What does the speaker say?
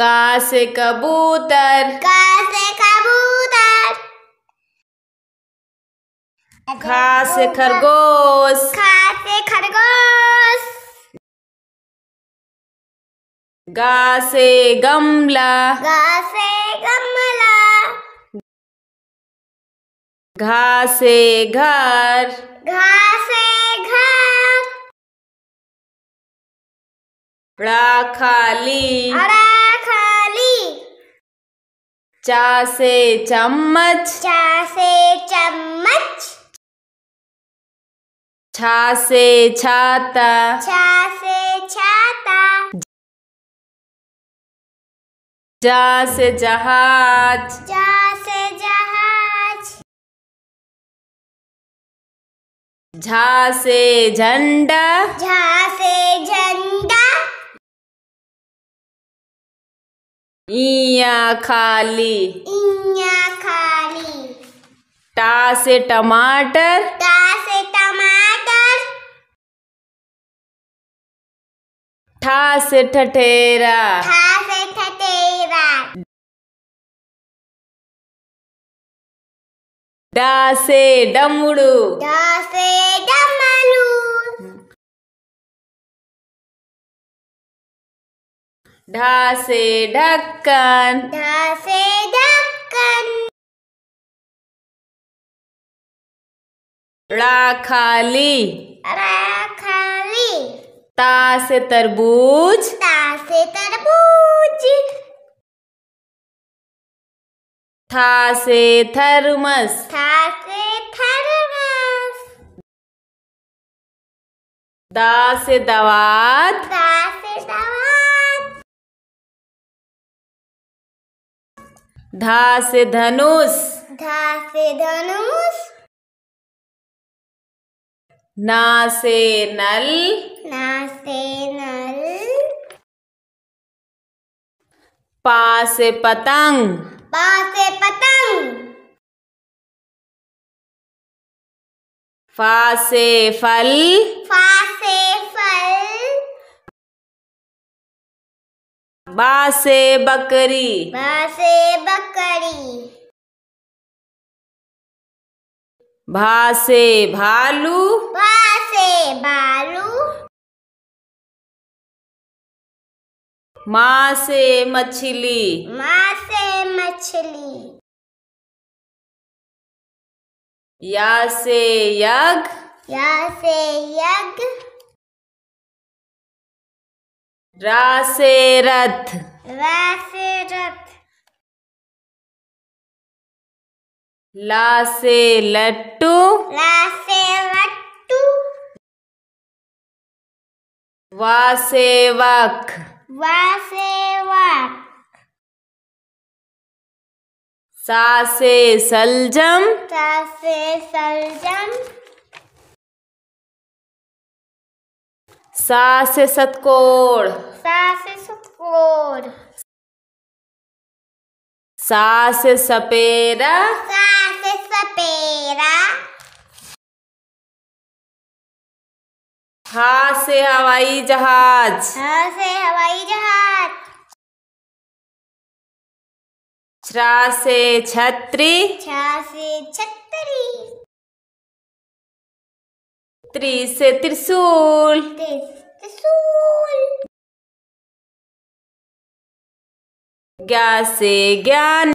का से कबूतर का से कबूतर खा से खरगोश खा से खरगोश गा से गमला गा से गमला घा से घर घा से घर खाली चा से चम्मच चा से चम्मच छा से छाता छा से छाता जा से जहाज जा से जहाज झा से झंडा झा से झंडा इया खाली इया खाली टा से टमाटर टा से टमाटर ठा से ठठेरा ठा से ठठेरा डा से डमड़ू डा से डमड़ू ढा से ढक्कन ढा से ढक्कन रा खाली रा खाली ता से तरबूज ता से तरबूज था से थर्मस था से थर्मस दा से दवात दा से दवात धा से धनुष धा से धनुष ना से नल ना से नल पा से पतंग पा से पतंग फा से फल फा बासे बकरी बासे बकरी भासे भालू भासे भालू माँ से मछली माँ से मछली या से यज्ञ या से यज्ञ रासे रथ रासे रथ लासे लट्टू लासे लट्टू वासे वक वासे वक सासे सलजम सासे सलजम सा से सतकोर सा से सतकोर सा से सपेरा सा से सपेरा हा से हवाई जहाज हा से हवाई जहाज छा से छतरी छा से छतरी त्रिस से त्रिशूल ज्ञा से ज्ञान